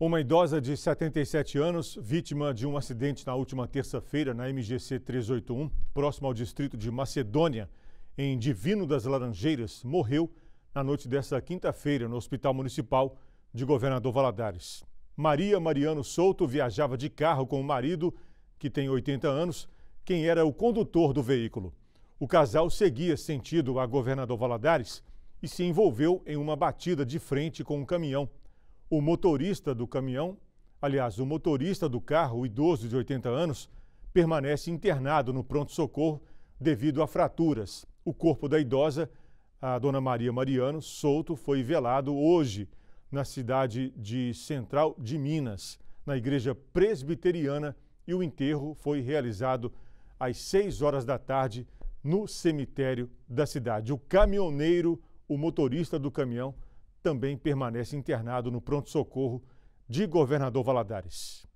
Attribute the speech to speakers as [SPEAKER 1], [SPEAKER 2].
[SPEAKER 1] Uma idosa de 77 anos, vítima de um acidente na última terça-feira na MGC 381, próximo ao distrito de Macedônia, em Divino das Laranjeiras, morreu na noite desta quinta-feira no Hospital Municipal de Governador Valadares. Maria Mariano Souto viajava de carro com o marido, que tem 80 anos, quem era o condutor do veículo. O casal seguia sentido a Governador Valadares e se envolveu em uma batida de frente com um caminhão o motorista do caminhão, aliás, o motorista do carro, o idoso de 80 anos, permanece internado no pronto-socorro devido a fraturas. O corpo da idosa, a dona Maria Mariano solto, foi velado hoje na cidade de Central de Minas, na igreja presbiteriana, e o enterro foi realizado às 6 horas da tarde no cemitério da cidade. O caminhoneiro, o motorista do caminhão, também permanece internado no pronto-socorro de Governador Valadares.